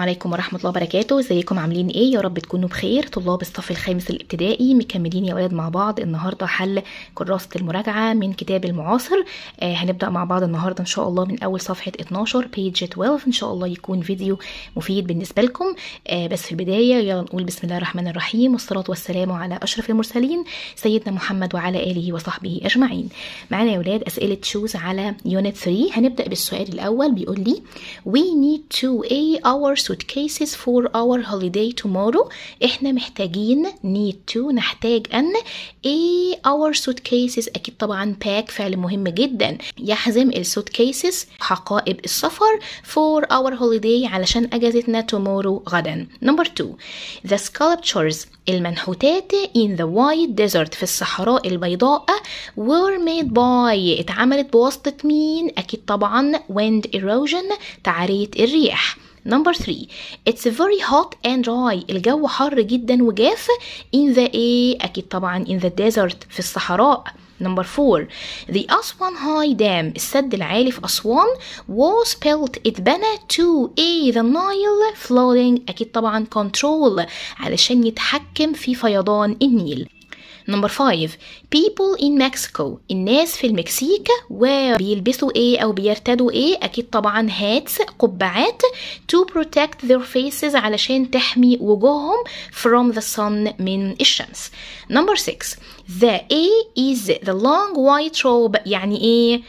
عليكم ورحمة الله وبركاته ازيكم عاملين ايه يا رب تكونوا بخير طلاب الصف الخامس الابتدائي مكملين يا ولاد مع بعض النهاردة حل كراسة المراجعة من كتاب المعاصر آه هنبدأ مع بعض النهاردة ان شاء الله من اول صفحة 12 بيج 12 ان شاء الله يكون فيديو مفيد بالنسبة لكم آه بس في البداية يلا نقول بسم الله الرحمن الرحيم والصلاة والسلام على اشرف المرسلين سيدنا محمد وعلى اله وصحبه اجمعين معانا يا ولاد اسئلة شوز على يونت 3 هنبدأ بالسؤال الاول بيقول لي we need to a hours suitcases for our holiday tomorrow احنا محتاجين need to نحتاج ان ايه our suitcases اكيد طبعا pack فعل مهم جدا يحزم السوتكيسز حقائب السفر for our holiday علشان اجازتنا tomorrow غدا number two the sculptures المنحوتات in the white desert في الصحراء البيضاء were made by اتعملت بواسطة مين؟ أكيد طبعا wind erosion تعرية الرياح Number 3 It's very hot and dry الجو حر جدا وجاف in the ايه أكيد طبعا in the desert في الصحراء Number 4 The Aswan High Dam السد العالي في أسوان was built اتبنى to A the Nile flooding أكيد طبعا control علشان يتحكم في فيضان النيل نمبر 5 people in Mexico الناس في المكسيك وبيلبسوا ايه او بيرتدوا ايه اكيد طبعا هاتس قبعات to protect their faces علشان تحمي وجوههم from the sun من الشمس نمبر 6 the A is the long white robe يعني ايه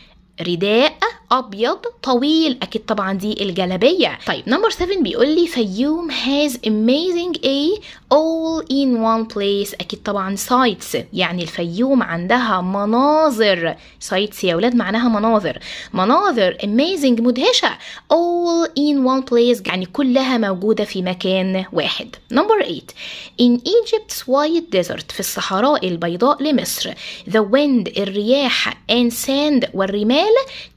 رداء ابيض طويل اكيد طبعا دي الجلابيه طيب نمبر 7 بيقول لي فيوم has amazing a all in one place أكيد طبعا sites يعني الفيوم عندها مناظر sites يا ولاد معناها مناظر مناظر amazing مدهشة all in one place يعني كلها موجودة في مكان واحد number eight in Egypt's white desert في الصحراء البيضاء لمصر the wind الرياح and sand والرمال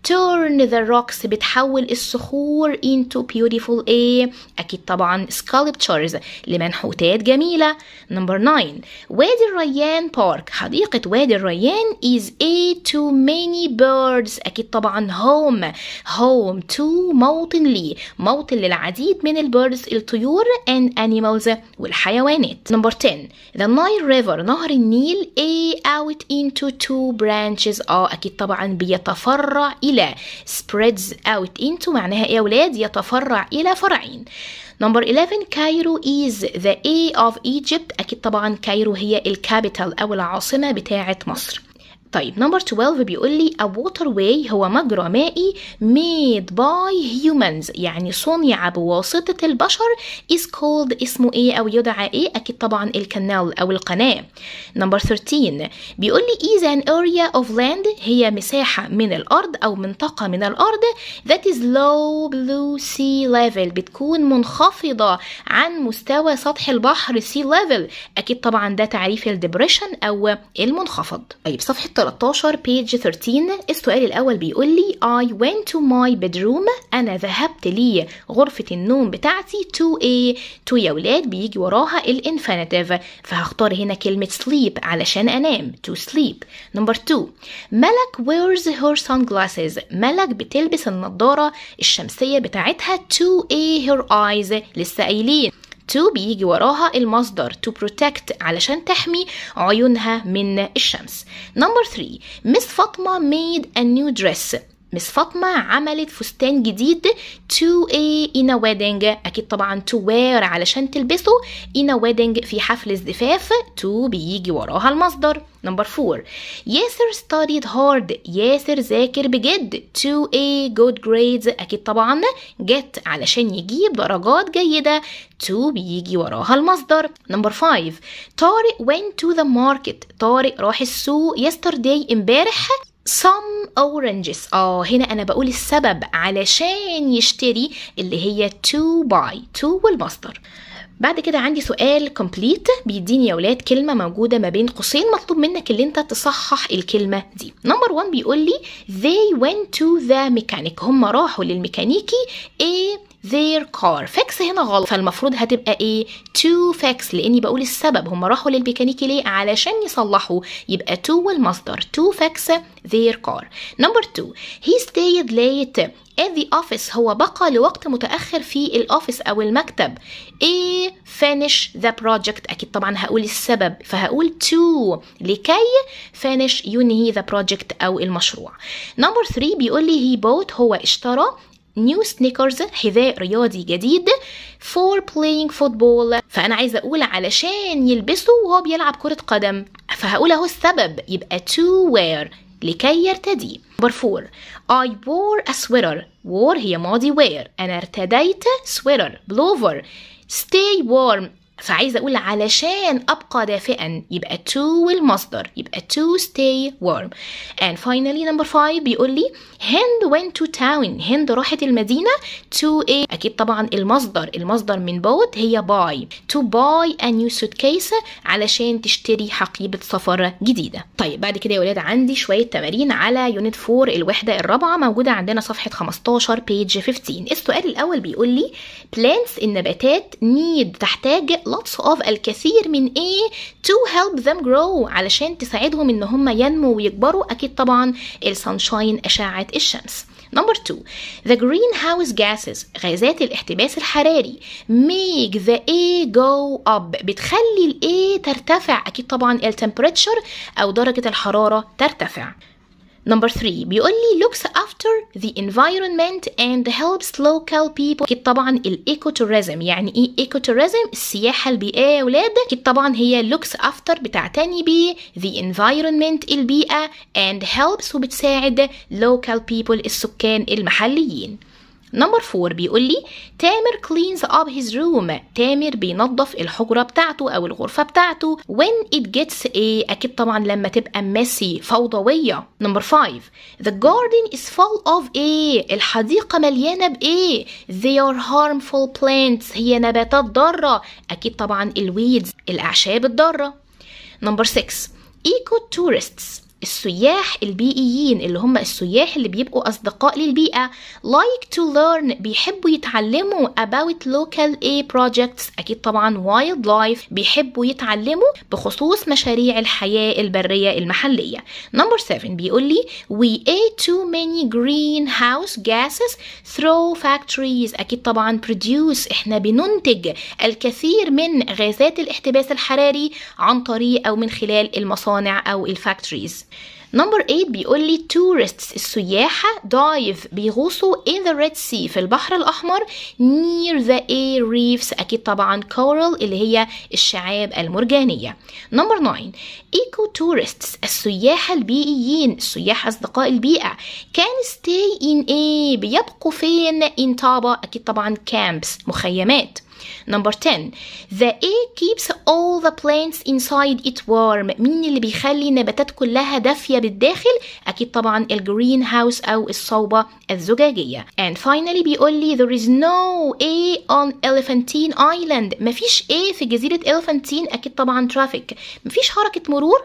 turn the rocks بتحول الصخور into beautiful ايه أكيد طبعا sculptures لمنحوتات الجميلة نمبر 9 وادي الريان بارك حديقة وادي الريان is a to many birds أكيد طبعا home home to موطن لي موطن للعديد من البيردز الطيور and animals والحيوانات نمبر 10 the Nile river نهر النيل a out into two branches اه أكيد طبعا بيتفرع إلى spreads out into معناها إيه يا ولاد يتفرع إلى فرعين Number 11 كايرو is the A of Egypt أكيد طبعا كايرو هي الكابيتال أو العاصمة بتاعة مصر طيب نمبر 12 بيقول لي a water way هو مجرى مائي made by humans يعني صنع بواسطة البشر is called اسمه ايه او يدعى ايه اكيد طبعا الكنال او القناة نمبر 13 بيقول لي is an area of land هي مساحة من الارض او منطقة من الارض that is low below sea level بتكون منخفضة عن مستوى سطح البحر sea level اكيد طبعا ده تعريف الدبريشن او المنخفض طيب صفحة 13 بيج 13 السؤال الأول بيقول لي I went to my bedroom أنا ذهبت لي غرفة النوم بتاعتي to a to يا ولاد بيجي وراها الانفينيتيف فهختار هنا كلمة sleep علشان أنام to sleep نمبر 2 ملك wears her sunglasses ملك بتلبس النضارة الشمسية بتاعتها to a her eyes لسه قايلين to بيجي وراها المصدر to protect علشان تحمي عيونها من الشمس number three, Miss Fatma made a new dress مس فاطمة عملت فستان جديد to a in a wedding أكيد طبعا to wear علشان تلبسه in a wedding في حفل الزفاف to بيجي وراها المصدر نمبر 4 ياسر studied hard ياسر ذاكر بجد to a good grades أكيد طبعا get علشان يجيب درجات جيدة to بيجي وراها المصدر نمبر 5 طارق went to the market طارق راح السوق yesterday امبارح some oranges اه هنا انا بقول السبب علشان يشتري اللي هي to buy to والمصدر بعد كده عندي سؤال كومبليت بيديني يا ولاد كلمه موجوده ما بين قوسين مطلوب منك ان انت تصحح الكلمه دي نمبر 1 بيقول لي they went to the mechanic هم راحوا للميكانيكي ايه their car فاكس هنا غلط فالمفروض هتبقى ايه to fix لاني بقول السبب هم راحوا للميكانيكي ليه علشان يصلحوا يبقى to والمصدر to fix their car number two he stayed late at the office هو بقى لوقت متأخر في الأوفيس أو المكتب إيه finish the project أكيد طبعا هقول السبب فهقول to لكي finish ينهي the project أو المشروع number three بيقول لي he bought هو اشترى new سنيكرز حذاء رياضي جديد for playing football فانا عايزه اقول علشان يلبسه وهو بيلعب كره قدم فهقول اهو السبب يبقى to wear لكي يرتدي number 4 I wore a sweater wore هي ماضي wear أنا ارتديت sweater بلوفر stay warm فعايزه اقول علشان ابقى دافئا يبقى to والمصدر يبقى to stay warm and finally number 5 بيقول لي هند went to town هند راحت المدينه to a اكيد طبعا المصدر المصدر من بوت هي buy to buy a new suitcase علشان تشتري حقيبه سفر جديده طيب بعد كده يا ولاد عندي شويه تمارين على يونت 4 الوحده الرابعه موجوده عندنا صفحه 15 بيج 15 السؤال الاول بيقول لي plants النباتات need تحتاج lots of الكثير من ايه to help them grow علشان تساعدهم ان هم ينمو ويكبروا اكيد طبعا السانشاين اشعة الشمس Number two, the greenhouse gases غازات الاحتباس الحراري make the A go up بتخلي ال A ترتفع أكيد طبعا الـ temperature أو درجة الحرارة ترتفع. Number three بيقول looks after the environment and helps local people أكيد طبعا ال ecotourism يعني إيه ecotourism السياحة البيئية يا ولاد أكيد طبعا هي looks after بتعتني ب the environment البيئة and helps وبتساعد local people السكان المحليين نمبر 4 بيقول لي تامر cleans up his room تامر بينظف الحجرة بتاعته أو الغرفة بتاعته when it gets a أكيد طبعا لما تبقى messy فوضوية نمبر 5 the garden is full of a الحديقة مليانة بإيه they are harmful plants هي نباتات ضارة أكيد طبعا الويدز الأعشاب الضارة نمبر 6 eco tourists السياح البيئيين اللي هم السياح اللي بيبقوا أصدقاء للبيئة like to learn بيحبوا يتعلموا about local A projects أكيد طبعا wildlife بيحبوا يتعلموا بخصوص مشاريع الحياة البرية المحلية number 7 بيقول لي we ate too many greenhouse gases through factories أكيد طبعا produce إحنا بننتج الكثير من غازات الاحتباس الحراري عن طريق أو من خلال المصانع أو الفاكتوريز نمبر 8 بيقول لي tourists السياحة دايف بيغوصوا in the Red Sea في البحر الأحمر near the A reefs أكيد طبعا coral اللي هي الشعاب المرجانية نمبر 9 eco tourists السياحة البيئيين السياح أصدقاء البيئة can stay in A بيبقوا فين in طابة أكيد طبعا camps مخيمات نمبر 10 The air keeps all the plants inside it warm مين اللي بيخلي النباتات كلها دافية بالداخل أكيد طبعا الجرين هاوس أو الصوبة الزجاجية and finally بيقول لي there is no air on Elephantine Island مفيش A في جزيرة Elephantine أكيد طبعا traffic مفيش حركة مرور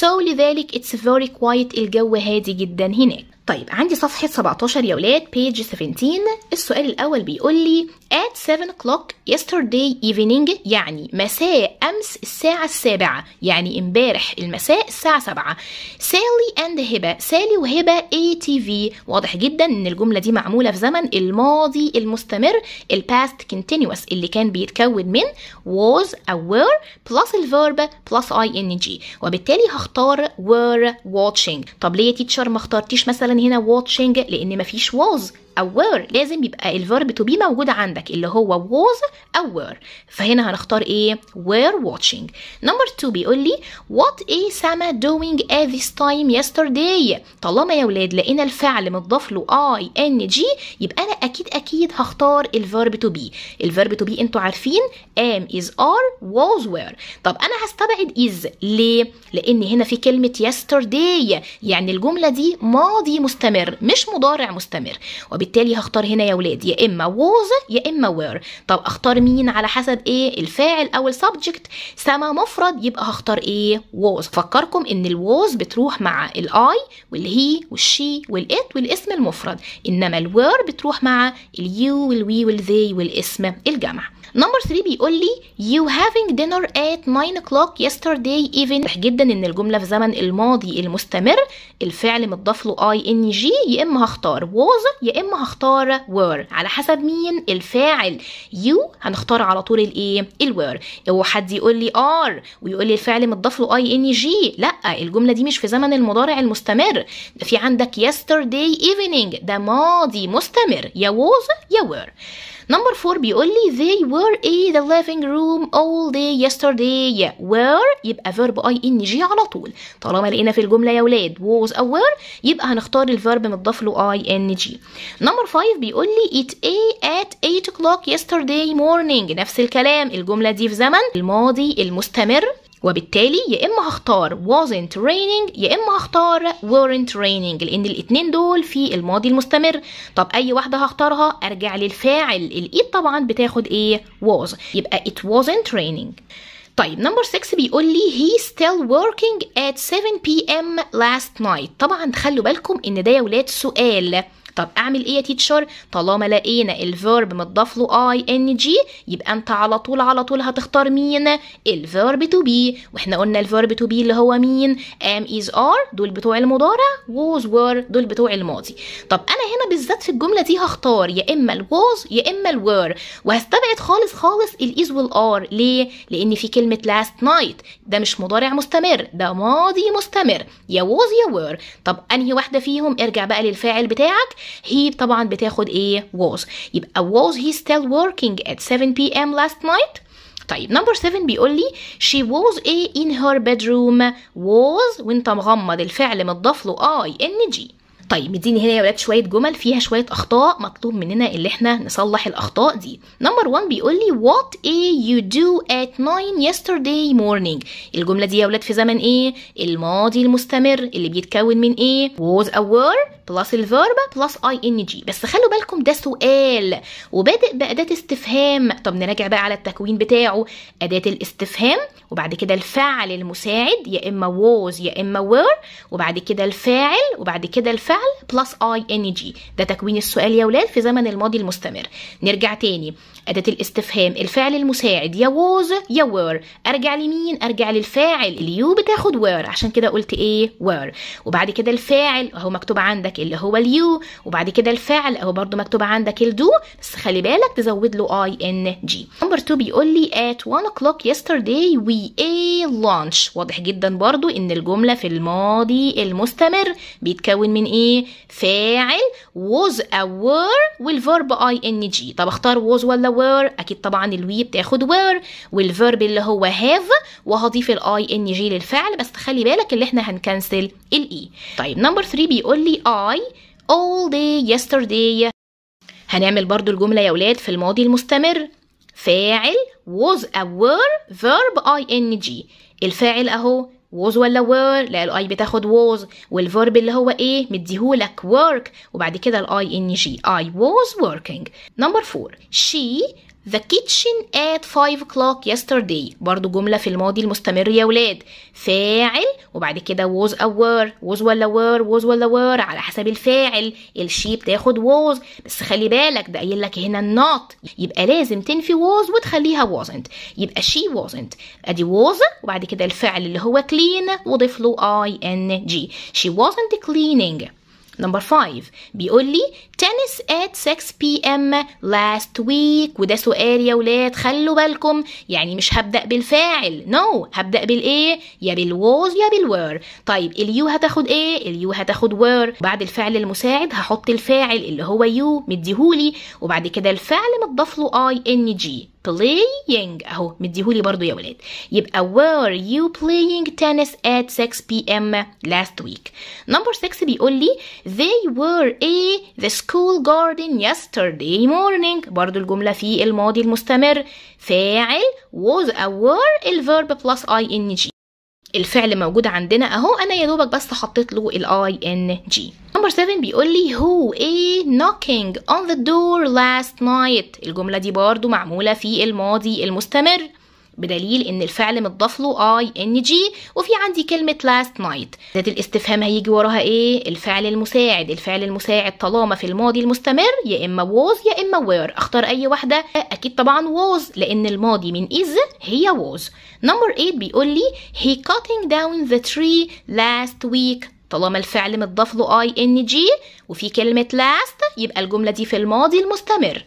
so لذلك it's very quiet الجو هادي جدا هناك طيب عندي صفحة 17 يا ولاد page 17 السؤال الأول بيقول لي at 7 o'clock yesterday evening يعني مساء أمس الساعة السابعة يعني امبارح المساء الساعة سبعة سالي and هبة سالي وهبة ATV واضح جدا ان الجملة دي معمولة في زمن الماضي المستمر ال past continuous اللي كان بيتكون من was أو were plus verb plus ing وبالتالي هختار were watching طب ليه يا تيتشر ما اخترتيش مثلا هنا watching لان مفيش was او were لازم يبقى الفيرب تو بي موجود عندك اللي هو was او were فهنا هنختار ايه were watching نمبر 2 بيقول لي what is Sama doing at this time yesterday طالما يا ولاد لقينا الفعل متضاف له i n g يبقى انا اكيد اكيد هختار الفيرب تو بي الفيرب تو بي انتوا عارفين am is are was were طب انا هستبعد is ليه لان هنا في كلمه yesterday يعني الجمله دي ماضي مستمر مش مضارع مستمر فبالتالي هختار هنا يا ولاد يا اما was يا اما were طب اختار مين على حسب ايه الفاعل او السبجكت سما مفرد يبقى هختار ايه was فكركم ان ال was بتروح مع ال وال والهي والشي والات والاسم المفرد انما ال were بتروح مع ال you وال we وال they والاسم الجمع نمبر 3 بيقول لي you having dinner at 9 o'clock yesterday even واضح جدا ان الجمله في زمن الماضي المستمر الفعل متضاف له اي ان جي يا اما هختار was يا اما هختار were على حسب مين الفاعل you هنختار على طول الايه الوير اوعى حد يقول لي ار ويقول لي الفعل متضاف له اي ان جي لا الجمله دي مش في زمن المضارع المستمر في عندك yesterday evening ده ماضي مستمر يا was يا were نمبر 4 بيقول لي they were in the living room all day yesterday were يبقى verb اي ان جي على طول طالما لقينا في الجمله يا ولاد was or were يبقى هنختار الفيرب متضاف له اي ان جي نمبر 5 بيقول لي it a at 8 o'clock yesterday morning نفس الكلام الجمله دي في زمن الماضي المستمر وبالتالي يا اما هختار wasn't raining يا اما هختار weren't raining لان الاتنين دول في الماضي المستمر طب اي واحده هختارها ارجع للفاعل الايد طبعا بتاخد ايه was يبقى it wasn't raining طيب نمبر 6 بيقول لي he still working at 7 p.m. last night طبعا تخلوا بالكم ان ده يا ولاد سؤال طب اعمل ايه يا تيتشر طالما لقينا الفيرب متضاف له اي ان جي يبقى انت على طول على طول هتختار مين الفيرب تو بي واحنا قلنا الفيرب تو بي اللي هو مين ام از ار دول بتوع المضارع ووز وير دول بتوع الماضي طب انا هنا بالذات في الجمله دي هختار يا اما الواز يا اما الوير وهستبعد خالص خالص الايز والار ليه لان في كلمه لاست نايت ده مش مضارع مستمر ده ماضي مستمر يا ووز يا وير طب انهي واحده فيهم ارجع بقى للفاعل بتاعك هي طبعا بتاخد ايه was يبقى was he still working at 7 p.m. last night طيب نمبر 7 بيقول لي she was a in her bedroom was وانت مغمض الفعل متضاف له i n g طيب مديني هنا يا ولاد شويه جمل فيها شويه اخطاء مطلوب مننا اللي احنا نصلح الاخطاء دي نمبر 1 بيقول لي what a you do at 9 yesterday morning الجمله دي يا ولاد في زمن ايه الماضي المستمر اللي بيتكون من ايه was a were بلس الفيرب بلس اي ان جي بس خلوا بالكم ده سؤال وبادئ باداه استفهام طب نراجع بقى على التكوين بتاعه اداه الاستفهام وبعد كده الفعل المساعد يا اما was يا اما were وبعد كده الفاعل وبعد كده الفعل فعل بلس اي ان جي ده تكوين السؤال يا ولاد في زمن الماضي المستمر نرجع تاني أداة الاستفهام الفعل المساعد يا was يا were أرجع لمين أرجع للفاعل اليو بتاخد were عشان كده قلت إيه were وبعد كده الفاعل أهو مكتوب عندك اللي هو اليو وبعد كده الفعل أهو برضو مكتوب عندك الدو بس خلي بالك تزود له اي ان جي نمبر 2 بيقول لي at 1 o'clock yesterday we a lunch واضح جدا برضو إن الجملة في الماضي المستمر بيتكون من إيه فاعل was a were والفيرب ing طب اختار was ولا were اكيد طبعا الوي بتاخد were والفيرب اللي هو have وهضيف ال ing للفعل بس خلي بالك اللي احنا هنكنسل الاي e. طيب نمبر 3 بيقول لي I all day yesterday هنعمل برضو الجملة يا ولاد في الماضي المستمر فاعل was a were verb ing الفاعل أهو was ولا were لا الاي بتاخد was والفيرب اللي هو ايه مديهولك work وبعد كده الاي ان جي اي was working نمبر 4 she The kitchen at 5 o'clock yesterday برضو جملة في الماضي المستمر يا ولاد فاعل وبعد كده was a were was ولا were was ولا were على حسب الفاعل الشي بتاخد was بس خلي بالك ده قايل لك هنا not يبقى لازم تنفي was وتخليها wasn't يبقى she wasn't ادي was وبعد كده الفعل اللي هو clean وضيف له ing she wasn't cleaning نمبر 5 بيقول لي تنس at 6 p.m. last week وده سؤال يا ولاد خلوا بالكم يعني مش هبدأ بالفاعل no هبدأ بالايه يا بالواز يا بالوير طيب اليو هتاخد ايه اليو هتاخد وير بعد الفعل المساعد هحط الفاعل اللي هو يو مديهولي وبعد كده الفعل متضاف له اي ان جي playing اهو مديهولي برضو يا ولاد يبقى were you playing tennis at 6 p.m. last week number 6 بيقول لي they were a the school garden yesterday morning برضو الجملة في الماضي المستمر فاعل was a were verb plus ing الفعل موجود عندنا اهو انا يا دوبك بس حطيت له ال ing نمبر 7 بيقول لي هو ايه knocking on the door last night الجملة دي برضو معمولة في الماضي المستمر بدليل ان الفعل متضاف له اي ان جي وفي عندي كلمه لاست نايت ذات الاستفهام هيجي وراها ايه الفعل المساعد الفعل المساعد طالما في الماضي المستمر يا اما was يا اما were اختار اي واحده اكيد طبعا was لان الماضي من is هي was نمبر 8 بيقول لي he cutting down the tree last week طالما الفعل متضاف له اي ان جي وفي كلمه last يبقى الجمله دي في الماضي المستمر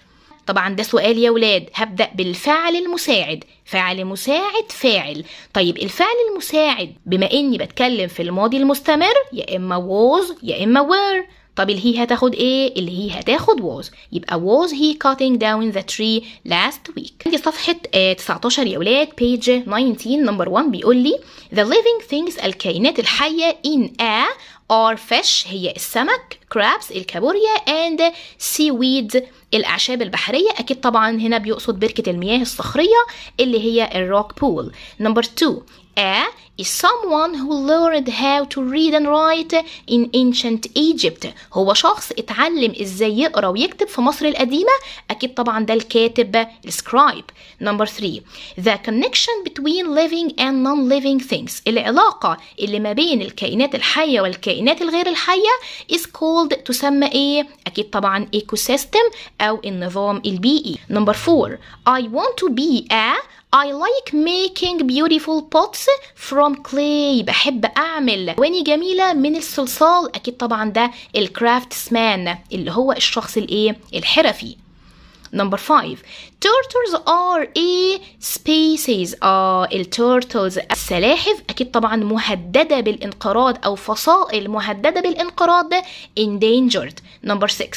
طبعا ده سؤال يا ولاد هبدا بالفعل المساعد فعل مساعد فاعل طيب الفعل المساعد بما اني بتكلم في الماضي المستمر يا اما was يا اما were طب اللي هي هتاخد ايه اللي هي هتاخد was يبقى was he cutting down the tree last week عندي صفحه 19 آه، يا ولاد page 19 number 1 بيقول لي the living things الكائنات الحيه in a are fish هي السمك crabs الكابوريا and seaweed الأعشاب البحرية أكيد طبعا هنا بيقصد بركة المياه الصخرية اللي هي الروك بول number two A is someone who learned how to read and write in ancient Egypt هو شخص اتعلم ازاي يقرا ويكتب في مصر القديمة أكيد طبعا ده الكاتب السكرايب number three the connection between living and non-living things العلاقة اللي ما بين الكائنات الحية والكائنات الكائنات الغير الحية is called تسمى ايه؟ أكيد طبعا ecosystem أو النظام البيئي. Number four I want to be a I like making beautiful pots from clay بحب أعمل واني جميلة من الصلصال أكيد طبعا ده الكرافتسمان اللي هو الشخص الإيه الحرفي نمبر 5 turtles are a species. آه التورتلز السلاحف أكيد طبعا مهددة بالانقراض أو فصائل مهددة بالانقراض endangered. نمبر 6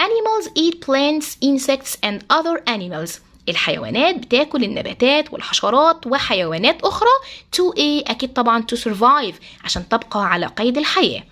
animals eat plants, insects and other animals. الحيوانات بتاكل النباتات والحشرات وحيوانات أخرى to a أكيد طبعا to survive عشان تبقى على قيد الحياة.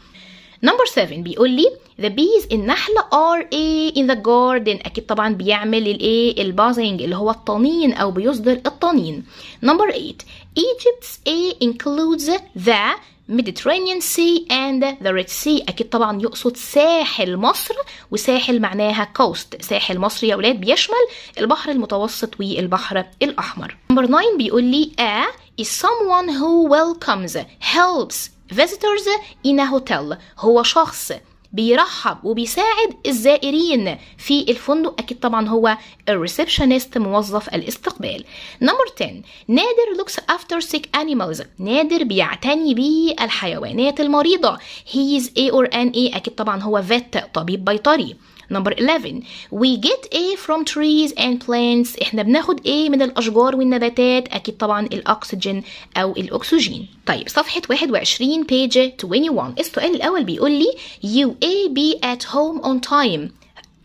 نمبر 7 بيقول لي the bees النحلة are a in the garden أكيد طبعا بيعمل الايه البازنج اللي هو الطنين أو بيصدر الطنين نمبر 8 Egypt's a includes the Mediterranean Sea and the Red Sea أكيد طبعا يقصد ساحل مصر وساحل معناها كوست ساحل مصر يا أولاد بيشمل البحر المتوسط والبحر الأحمر نمبر 9 بيقول لي a is someone who welcomes helps visitors in a hotel هو شخص بيرحب وبيساعد الزائرين في الفندق اكيد طبعا هو الريسبشنست موظف الاستقبال نمبر 10 نادر looks after sick animals نادر بيعتني بالحيوانات المريضه he is a or an a اكيد طبعا هو vet طبيب بيطري نمبر 11 we get A from trees and plants احنا بناخد A من الأشجار والنباتات أكيد طبعا الأكسجين أو الأكسجين طيب صفحة 21 page 21 السؤال الأول بيقول لي you A be at home on time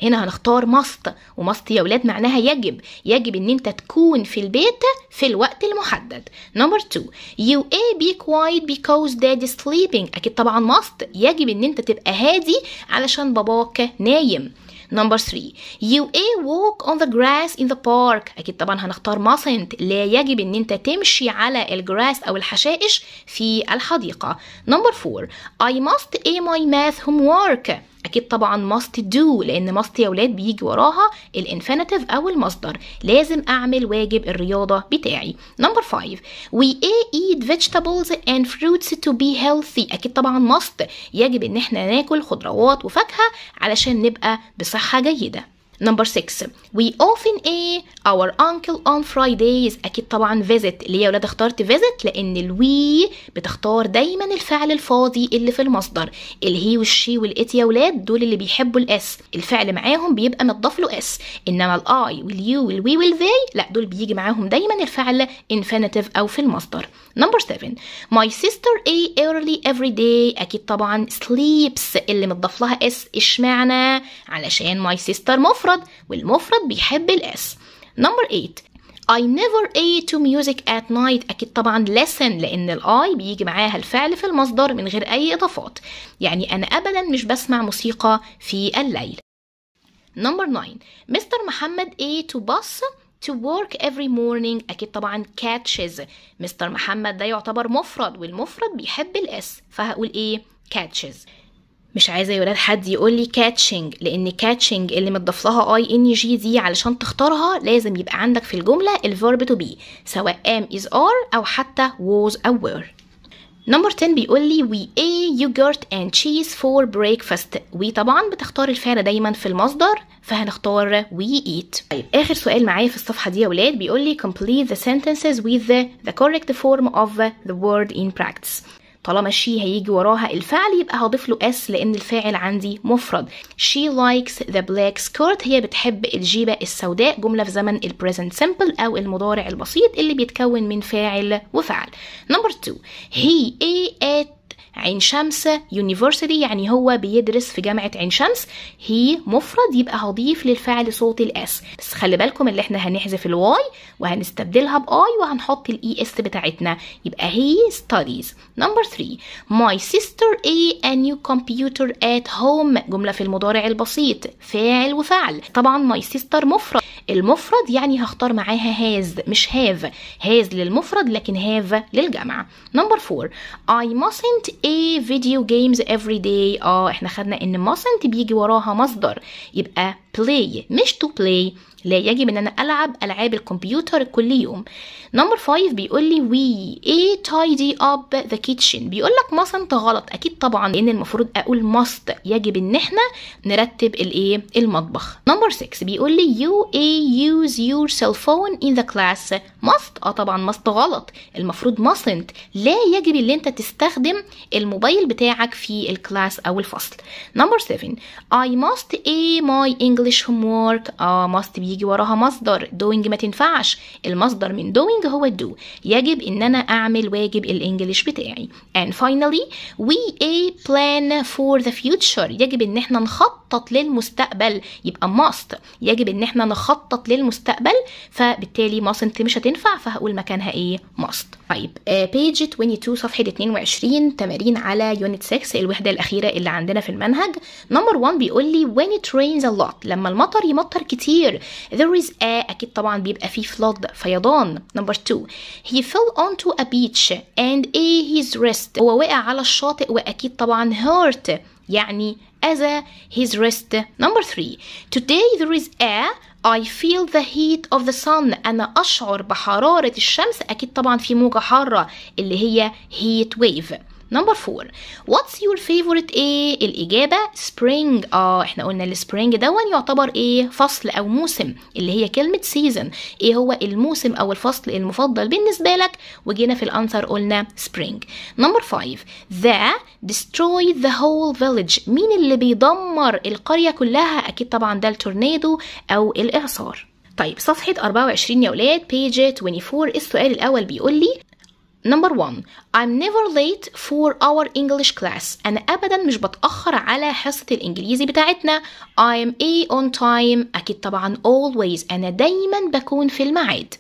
هنا هنختار ماست وماست يا ولاد معناها يجب يجب ان انت تكون في البيت في الوقت المحدد نمبر 2 يو اي بي كوايت بيكوز دادي سليبينج اكيد طبعا ماست يجب ان انت تبقى هادي علشان باباك نايم نمبر 3 يو اي ووك اون ذا جراس ان ذا بارك اكيد طبعا هنختار mustn't لا يجب ان انت تمشي على الجراس او الحشائش في الحديقه نمبر 4 I must ماي my math homework اكيد طبعا must do لان must يا ولاد بيجي وراها الانفينيتيف او المصدر لازم اعمل واجب الرياضه بتاعي نمبر 5 we eat vegetables and fruits to be healthy اكيد طبعا must يجب ان احنا ناكل خضروات وفاكهه علشان نبقى بصحه جيده نمبر 6 we often ايه our uncle on Fridays اكيد طبعا visit ليه يا ولاد اخترت visit لان الوي بتختار دايما الفعل الفاضي اللي في المصدر الهي والشي والات يا ولاد دول اللي بيحبوا الاس الفعل معاهم بيبقى متضاف له اس انما الاي واليو والوي والذي لا دول بيجي معاهم دايما الفعل infinitive او في المصدر نمبر 7 my sister a early every day اكيد طبعا sleeps اللي متضاف لها اس اشمعنى علشان my sister مفرد المفرد والمفرد بيحب الاس نمبر 8 I never ate to music at night أكيد طبعا listen لأن الآي بيجي معاها الفعل في المصدر من غير أي إضافات يعني أنا أبدا مش بسمع موسيقى في الليل نمبر 9 مستر محمد ate to bus to work every morning أكيد طبعا catches مستر محمد ده يعتبر مفرد والمفرد بيحب الاس فهقول إيه catches مش عايزه يا ولاد حد يقول لي كاتشنج لان كاتشنج اللي متضاف لها اي ان جي دي علشان تختارها لازم يبقى عندك في الجمله الفيرب تو بي سواء ام از ار او حتى was او وير نمبر 10 بيقول لي we اي yogurt and cheese for breakfast وي طبعا بتختار الفعل دايما في المصدر فهنختار we eat طيب اخر سؤال معايا في الصفحه دي يا ولاد بيقول لي complete the sentences with the, the correct form of the word in practice طالما شي هيجي وراها الفعل يبقى هضيف له اس لان الفاعل عندي مفرد she likes the black skirt هي بتحب الجيبة السوداء جملة في زمن البريزنت simple او المضارع البسيط اللي بيتكون من فاعل وفعل نمبر 2 he ate عين شمس يونيفرسيتي يعني هو بيدرس في جامعة عين شمس هي مفرد يبقى هضيف للفعل صوت الاس بس خلي بالكم اللي احنا هنحذف الواي وهنستبدلها باي وهنحط الاي اس e بتاعتنا يبقى هي studies نمبر 3 my sister a a new computer at home جملة في المضارع البسيط فاعل وفعل طبعا my sister مفرد المفرد يعني هختار معاها هاز مش هاف هاز للمفرد لكن هاف للجمع نمبر 4 I mustn't a ايه video games every day اه احنا خدنا ان mustn't بيجي وراها مصدر يبقى play مش to play لا يجب ان انا العب العاب الكمبيوتر كل يوم نمبر 5 بيقول لي وي ايه تايدي اب ذا كيتشن بيقول لك must انت غلط اكيد طبعا لان المفروض اقول ماست يجب ان احنا نرتب الايه المطبخ نمبر 6 بيقول لي يو a يوز يور سيل فون ان ذا كلاس ماست اه طبعا ماست غلط المفروض ماست لا يجب ان انت تستخدم الموبايل بتاعك في الكلاس او الفصل نمبر 7 اي ماست اي ماي انجلش English homework اه must بيجي وراها مصدر doing ما تنفعش المصدر من doing هو do يجب ان انا اعمل واجب الانجليش بتاعي and finally we a plan for the future يجب ان احنا نخطط للمستقبل يبقى must يجب ان احنا نخطط للمستقبل فبالتالي mustn't مش هتنفع فهقول مكانها ايه must طيب بيج آه، 22 صفحه 22 تمارين على يونت 6 الوحده الاخيره اللي عندنا في المنهج نمبر 1 بيقول لي when it rains a lot لما المطر يمطر كتير there is a أكيد طبعا بيبقى فيه flood فيضان number two he fell onto a beach and a his wrist هو وقع على الشاطئ وأكيد طبعا hurt يعني أذى his wrist number three today there is a I feel the heat of the sun أنا أشعر بحرارة الشمس أكيد طبعا في موجة حارة اللي هي heat wave نمبر 4 واتس يور فيفورت ايه الاجابه سبرينج اه احنا قلنا السبرينج دون يعتبر ايه فصل او موسم اللي هي كلمه سيزون ايه هو الموسم او الفصل المفضل بالنسبه لك وجينا في الانسر قلنا سبرينج نمبر 5 ذا destroy the whole village مين اللي بيدمر القريه كلها اكيد طبعا ده التورنيدو او الاعصار طيب صفحة 24 يا ولاد page 24 السؤال الأول بيقول لي Number one, I'm never late for our English class. أنا أبدا مش بتأخر على حصة الإنجليزي بتاعتنا. I'm a on time. أكيد طبعا always. أنا دايما بكون في الميعاد.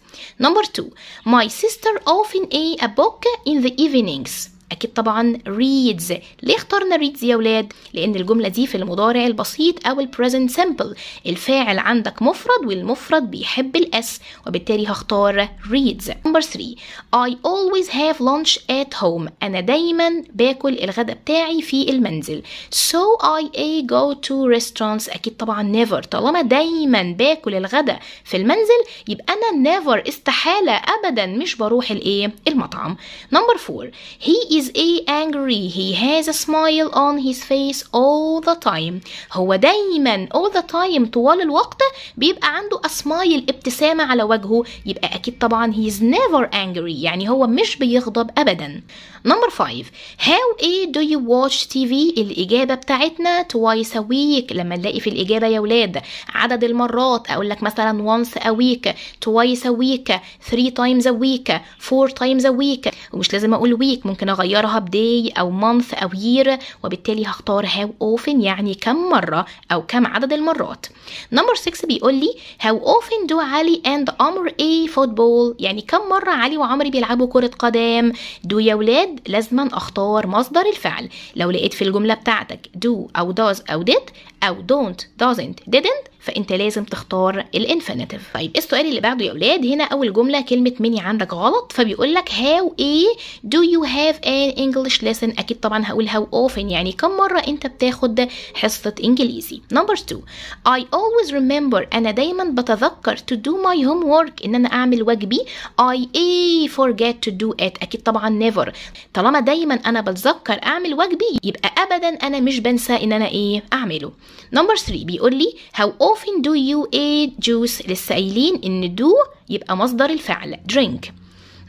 Number two, my sister often a a book in the evenings. اكيد طبعا reads ليه اخترنا reads يا ولاد لان الجمله دي في المضارع البسيط او البريزنت سمبل الفاعل عندك مفرد والمفرد بيحب الاس وبالتالي هختار reads نمبر 3 I always have lunch at home انا دايما باكل الغداء بتاعي في المنزل so I a go to restaurants اكيد طبعا never طالما دايما باكل الغداء في المنزل يبقى انا never استحاله ابدا مش بروح الايه المطعم نمبر 4 he is is a angry he has a smile on his face all the time هو دايما all the time طوال الوقت بيبقى عنده a smile ابتسامة على وجهه يبقى أكيد طبعا he is never angry يعني هو مش بيغضب أبدا Number five how a do you watch TV الإجابة بتاعتنا twice a week لما نلاقي في الإجابة يا ولاد عدد المرات أقول لك مثلا once a week twice a week three times a week four times a week ومش لازم أقول week ممكن أغير هغيرها بداي أو مانث أو يير وبالتالي هختار how often يعني كم مرة أو كم عدد المرات نمبر 6 بيقول لي how often do علي and عمر a football يعني كم مرة علي وعمري بيلعبوا كرة قدم do يا ولاد لازما أختار مصدر الفعل لو لقيت في الجملة بتاعتك do أو does أو did أو don't doesn't didn't فانت لازم تختار الانفينيتيف طيب السؤال اللي بعده يا اولاد هنا اول جمله كلمه مني عندك غلط فبيقول لك هاو ايه دو يو هاف ان انجلش ليسن اكيد طبعا هقول هاو اوفن يعني كم مره انت بتاخد حصه انجليزي نمبر 2 اي اولويز ريمبر انا دايما بتذكر تو دو ماي هوم ورك ان انا اعمل واجبي اي اي فورجيت تو دو ات اكيد طبعا نيفر طالما دايما انا بتذكر اعمل واجبي يبقى ابدا انا مش بنسى ان انا ايه اعمله نمبر 3 بيقول لي هاو often do you aid juice للسائلين إن do يبقى مصدر الفعل drink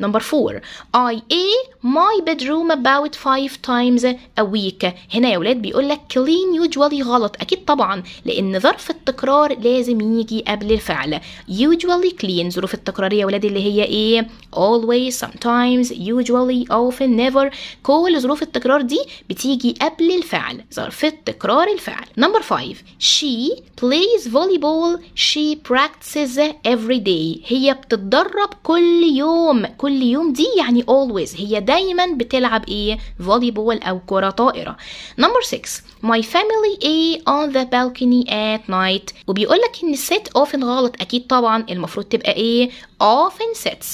نمبر 4 I eat my bedroom about five times a week هنا يا ولاد بيقول لك clean usually غلط أكيد طبعا لأن ظرف التكرار لازم يجي قبل الفعل usually clean ظروف التكرار يا ولاد اللي هي إيه always sometimes usually often never كل ظروف التكرار دي بتيجي قبل الفعل ظرف التكرار الفعل نمبر 5 she plays volleyball she practices every day هي بتتدرب كل يوم كل يوم دي يعني always هي دايما بتلعب ايه فولي بول او كرة طائرة نمبر 6 my family A on the balcony at night وبيقولك ان set often غلط اكيد طبعا المفروض تبقى ايه often sets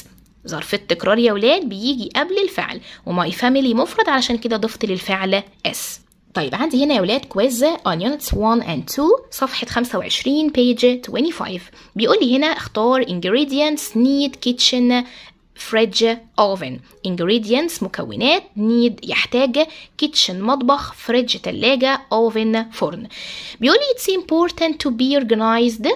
ظرف التكرار يا ولاد بيجي قبل الفعل وماي فاميلي مفرد علشان كده ضفت للفعل اس طيب عندي هنا يا ولاد كويزة on units 1 and 2 صفحة 25 page 25 بيقول لي هنا اختار ingredients need kitchen fridge oven ingredients مكونات need يحتاج kitchen مطبخ fridge تلاجة oven فرن بيقول it's important to be organized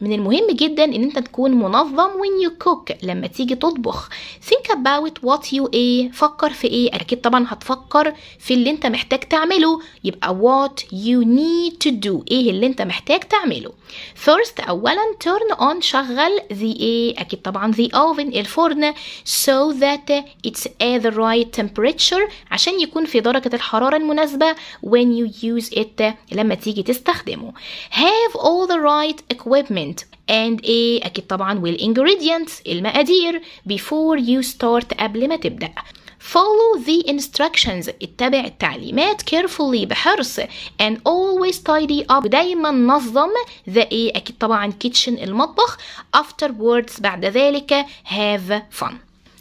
من المهم جدا ان انت تكون منظم when you cook لما تيجي تطبخ think about what you ate فكر في ايه اكيد طبعا هتفكر في اللي انت محتاج تعمله يبقى what you need to do ايه اللي انت محتاج تعمله first اولا turn on شغل the ايه اكيد طبعا the oven الفرن so that it's at the right temperature عشان يكون في درجة الحرارة المناسبة when you use it لما تيجي تستخدمه have all the right equipment equipment and ايه اكيد طبعا will ingredients المقادير before you start قبل ما تبدأ follow the instructions اتبع التعليمات carefully بحرص and always tidy up ودايما نظم the ايه اكيد طبعا kitchen المطبخ afterwards بعد ذلك have fun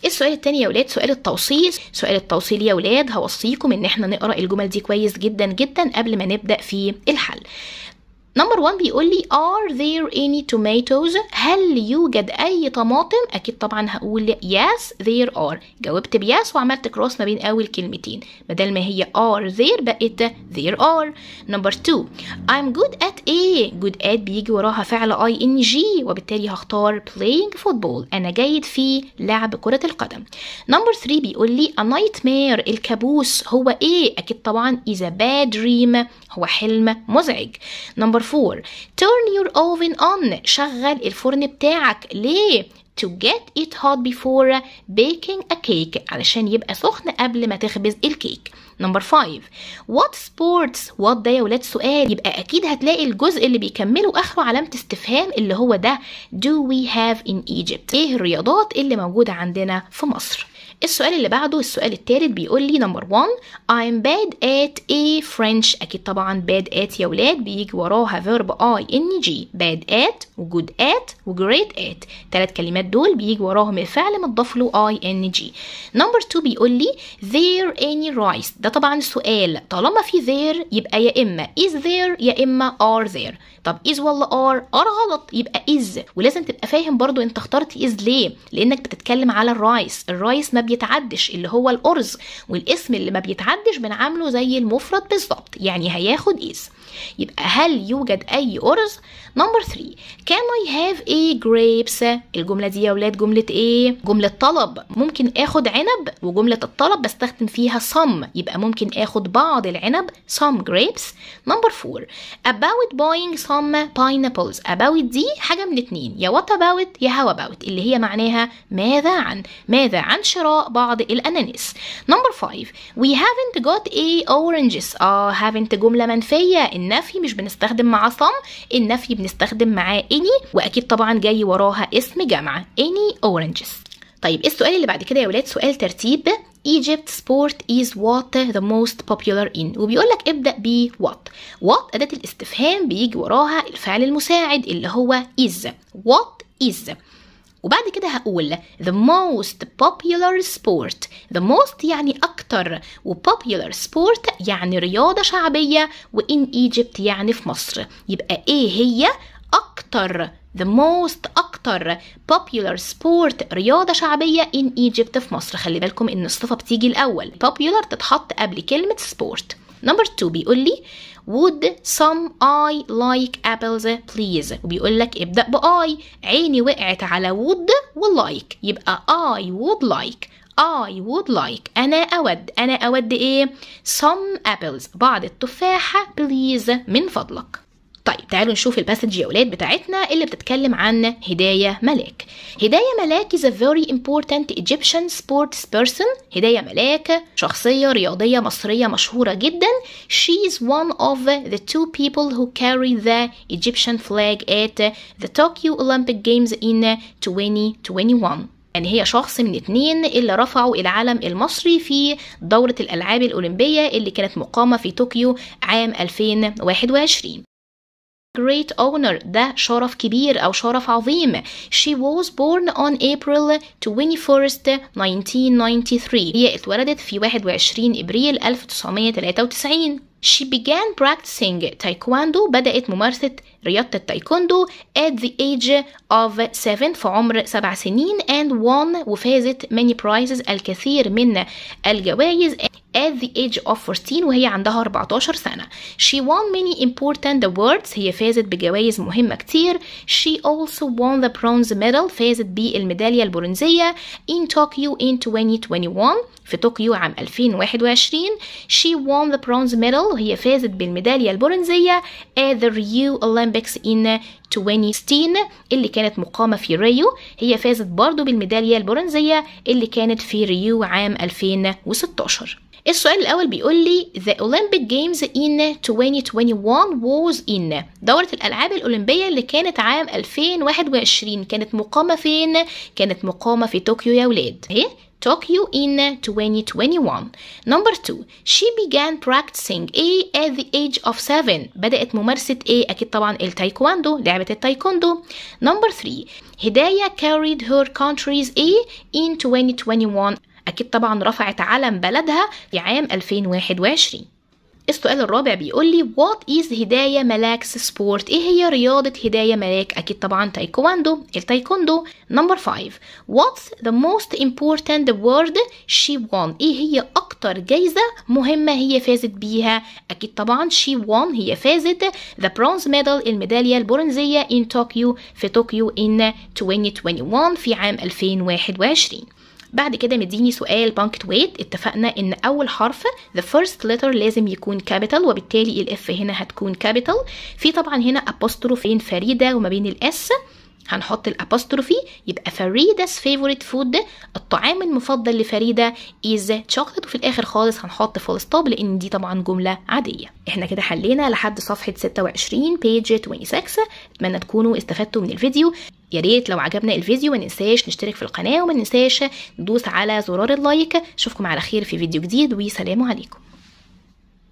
السؤال التاني يا ولاد سؤال التوصيل سؤال التوصيل يا ولاد هوصيكم ان احنا نقرا الجمل دي كويس جدا جدا قبل ما نبدا في الحل نمبر 1 بيقول لي are there any tomatoes هل يوجد اي طماطم اكيد طبعا هقول yes there are جاوبت بيس وعملت كروس ما بين اول كلمتين بدل ما هي are there بقت there are نمبر 2 I'm good at ايه good at بيجي وراها فعل اي ان جي وبالتالي هختار playing football انا جيد في لعب كرة القدم نمبر 3 بيقول لي a nightmare الكابوس هو ايه اكيد طبعا is a bad dream هو حلم مزعج نمبر نمبر 4 turn your oven on شغل الفرن بتاعك ليه to get it hot before baking a cake علشان يبقى سخن قبل ما تخبز الكيك نمبر 5 what sports what ده يا ولاد سؤال يبقى اكيد هتلاقي الجزء اللي بيكمله اخره علامه استفهام اللي هو ده do we have in Egypt ايه الرياضات اللي موجوده عندنا في مصر السؤال اللي بعده السؤال الثالث بيقول لي نمبر 1 I'm bad at a French أكيد طبعا bad at يا ولاد بيجي وراها verb I N G bad at و good at و great at ثلاث كلمات دول بيجي وراهم الفعل متضاف له I N G نمبر 2 بيقول لي there any rice ده طبعا سؤال طالما في there يبقى يا إما is there يا إما are there طب is ولا are are غلط يبقى is ولازم تبقى فاهم برضو انت اخترت is ليه لأنك بتتكلم على الرايس الرايس مبني بيتعدش اللي هو الأرز والاسم اللي ما بيتعدش بنعامله زي المفرد بالظبط يعني هياخد إيز يبقى هل يوجد أي أرز؟ نمبر 3 كان I have a grapes؟ الجملة دي يا ولاد جملة إيه؟ جملة طلب ممكن آخد عنب وجملة الطلب بستخدم فيها some يبقى ممكن آخد بعض العنب some grapes نمبر 4 about buying some pineapples about دي حاجة من اتنين يا what about يا how about اللي هي معناها ماذا عن ماذا عن شراء بعض الأناناس نمبر 5 we haven't got a oranges اه haven't جملة منفية النفي مش بنستخدم مع صم النفي بنستخدم معاه any واكيد طبعا جاي وراها اسم جامعه any oranges طيب السؤال اللي بعد كده يا ولاد سؤال ترتيب Egypt sport is what the most popular in وبيقول لك ابدأ ب what what أداة الاستفهام بيجي وراها الفعل المساعد اللي هو is what is وبعد كده هقول the most popular sport the most يعني أكتر و popular sport يعني رياضة شعبية و in Egypt يعني في مصر يبقى إيه هي أكتر the most أكتر popular sport رياضة شعبية in Egypt في مصر خلي بالكم إن الصفة بتيجي الأول popular تتحط قبل كلمة sport نمبر 2 بيقول لي would some I like apples please وبيقول لك ابدأ بآي عيني وقعت على would ولايك يبقى I would like I would like أنا أود أنا أود إيه some apples بعض التفاحة please من فضلك تعالوا نشوف الباسج يا اولاد بتاعتنا اللي بتتكلم عن هدايه ملاك هدايه ملاك is a very important Egyptian sports person هدايه ملاك شخصيه رياضيه مصريه مشهوره جدا she is one of the two people who carry the Egyptian flag at the Tokyo Olympic Games in 2021 يعني هي شخص من اتنين اللي رفعوا العلم المصري في دورة الألعاب الأولمبية اللي كانت مقامة في طوكيو عام 2021 great honor ده شرف كبير أو شرف عظيم she was born on April 21st 1993 هي اتولدت في 21 إبريل 1993 She began practicing taekwondo بدأت ممارسة رياضة التايكوندو at the age of 7 في عمر 7 سنين and won وفازت many prizes الكثير من الجوائز at the age of 14 وهي عندها 14 سنة she won many important awards هي فازت بجوائز مهمة كتير she also won the bronze medal فازت بالميدالية البرونزية in Tokyo in 2021 في طوكيو عام 2021 she won the bronze medal وهي فازت بالميدالية البرونزية at the Rio Olympics in 2016 اللي كانت مقامة في ريو هي فازت برضو بالميدالية البرونزية اللي كانت في ريو عام 2016 السؤال الأول بيقول لي The Olympic Games in 2021 was in دورة الألعاب الأولمبية اللي كانت عام 2021 كانت مقامة فين؟ كانت مقامة في طوكيو يا ولاد اهي Tokyo in 2021. Number two, she began practicing A at the age of 7 بدأت ممارسة A أكيد طبعا التايكواندو لعبة التايكوندو. Number 3 هداية carried her country's A in 2021 أكيد طبعا رفعت علم بلدها في عام 2021 السؤال الرابع بيقول لي وات از هداية ملاكس سبورت ايه هي رياضة هداية ملاك اكيد طبعا تايكواندو التايكوندو نمبر 5 What's ذا موست امبورتنت وورد شي وان ايه هي اكتر جايزة مهمة هي فازت بيها اكيد طبعا شي وان هي فازت ذا برونز ميدال الميدالية البرونزية ان طوكيو في طوكيو ان 2021 في عام 2021 بعد كده مديني سؤال punctuate اتفقنا ان اول حرف the first letter لازم يكون capital وبالتالي الاف هنا هتكون capital في طبعا هنا apostrophe فريده وما بين الاس هنحط الابوستروفي يبقى فريدا's favorite food الطعام المفضل لفريدة از تشوكلت وفي الاخر خالص هنحط فول ستوب لان دي طبعا جملة عادية احنا كده حلينا لحد صفحة 26 بيج 26 اتمنى تكونوا استفدتوا من الفيديو يا ريت لو عجبنا الفيديو ما ننساش نشترك في القناة وما ننساش ندوس على زرار اللايك اشوفكم على خير في فيديو جديد وسلام عليكم